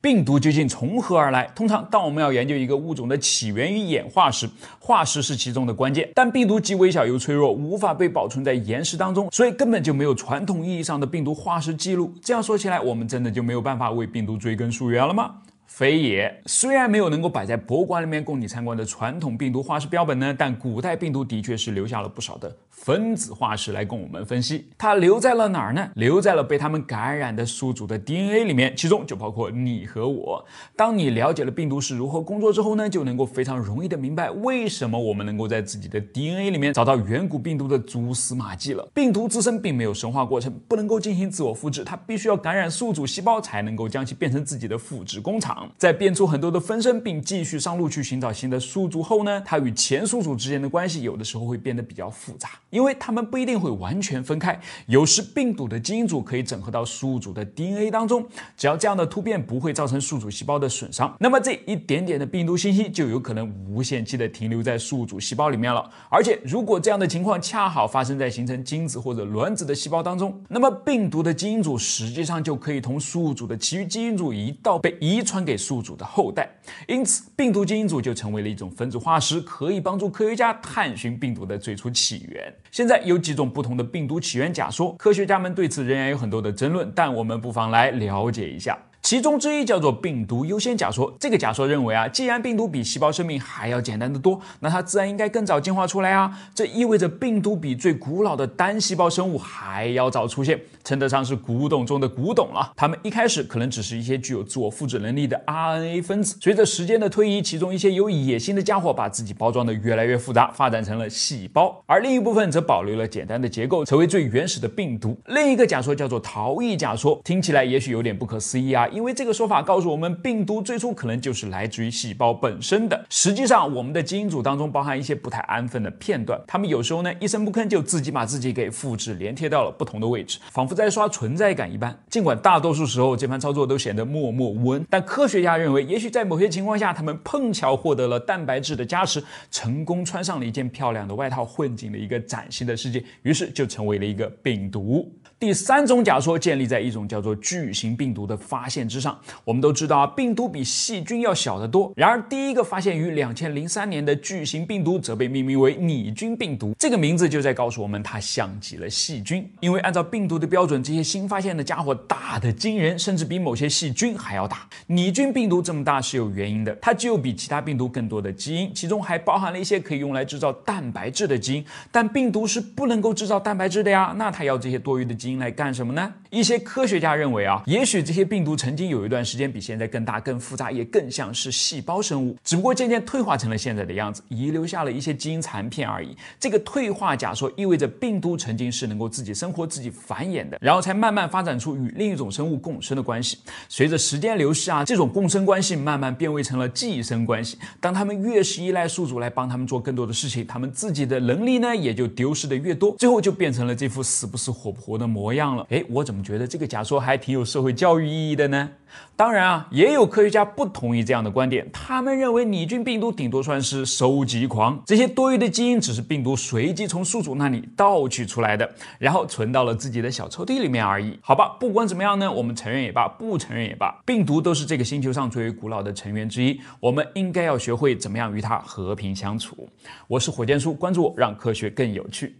病毒究竟从何而来？通常，当我们要研究一个物种的起源与演化时，化石是其中的关键。但病毒既微小又脆弱，无法被保存在岩石当中，所以根本就没有传统意义上的病毒化石记录。这样说起来，我们真的就没有办法为病毒追根溯源了吗？非也，虽然没有能够摆在博物馆里面供你参观的传统病毒化石标本呢，但古代病毒的确是留下了不少的分子化石来供我们分析。它留在了哪儿呢？留在了被它们感染的宿主的 DNA 里面，其中就包括你和我。当你了解了病毒是如何工作之后呢，就能够非常容易的明白为什么我们能够在自己的 DNA 里面找到远古病毒的蛛丝马迹了。病毒自身并没有生化过程，不能够进行自我复制，它必须要感染宿主细胞才能够将其变成自己的复制工厂。在变出很多的分身，并继续上路去寻找新的宿主后呢，它与前宿主之间的关系有的时候会变得比较复杂，因为他们不一定会完全分开。有时病毒的基因组可以整合到宿主的 DNA 当中，只要这样的突变不会造成宿主细胞的损伤，那么这一点点的病毒信息就有可能无限期的停留在宿主细胞里面了。而且，如果这样的情况恰好发生在形成精子或者卵子的细胞当中，那么病毒的基因组实际上就可以同宿主的其余基因组一道被遗传。给宿主的后代，因此病毒基因组就成为了一种分子化石，可以帮助科学家探寻病毒的最初起源。现在有几种不同的病毒起源假说，科学家们对此仍然有很多的争论，但我们不妨来了解一下。其中之一叫做病毒优先假说。这个假说认为啊，既然病毒比细胞生命还要简单的多，那它自然应该更早进化出来啊。这意味着病毒比最古老的单细胞生物还要早出现，称得上是古董中的古董了。它们一开始可能只是一些具有自我复制能力的 RNA 分子。随着时间的推移，其中一些有野心的家伙把自己包装的越来越复杂，发展成了细胞；而另一部分则保留了简单的结构，成为最原始的病毒。另一个假说叫做逃逸假说，听起来也许有点不可思议啊。因为这个说法告诉我们，病毒最初可能就是来自于细胞本身的。实际上，我们的基因组当中包含一些不太安分的片段，他们有时候呢一声不吭就自己把自己给复制粘贴到了不同的位置，仿佛在刷存在感一般。尽管大多数时候这番操作都显得默默无闻，但科学家认为，也许在某些情况下，他们碰巧获得了蛋白质的加持，成功穿上了一件漂亮的外套，混进了一个崭新的世界，于是就成为了一个病毒。第三种假说建立在一种叫做巨型病毒的发现。之上，我们都知道啊，病毒比细菌要小得多。然而，第一个发现于两千零三年的巨型病毒则被命名为拟菌病毒。这个名字就在告诉我们，它像极了细菌。因为按照病毒的标准，这些新发现的家伙大的惊人，甚至比某些细菌还要大。拟菌病毒这么大是有原因的，它具有比其他病毒更多的基因，其中还包含了一些可以用来制造蛋白质的基因。但病毒是不能够制造蛋白质的呀，那它要这些多余的基因来干什么呢？一些科学家认为啊，也许这些病毒成。曾经有一段时间比现在更大、更复杂，也更像是细胞生物，只不过渐渐退化成了现在的样子，遗留下了一些基因残片而已。这个退化假说意味着病毒曾经是能够自己生活、自己繁衍的，然后才慢慢发展出与另一种生物共生的关系。随着时间流逝啊，这种共生关系慢慢变为成了寄生关系。当他们越是依赖宿主来帮他们做更多的事情，他们自己的能力呢也就丢失的越多，最后就变成了这副死不死、活不活的模样了。哎，我怎么觉得这个假说还挺有社会教育意义的呢？当然啊，也有科学家不同意这样的观点。他们认为拟菌病毒顶多算是收集狂，这些多余的基因只是病毒随机从宿主那里盗取出来的，然后存到了自己的小抽屉里面而已。好吧，不管怎么样呢，我们承认也罢，不承认也罢，病毒都是这个星球上最为古老的成员之一。我们应该要学会怎么样与它和平相处。我是火箭叔，关注我，让科学更有趣。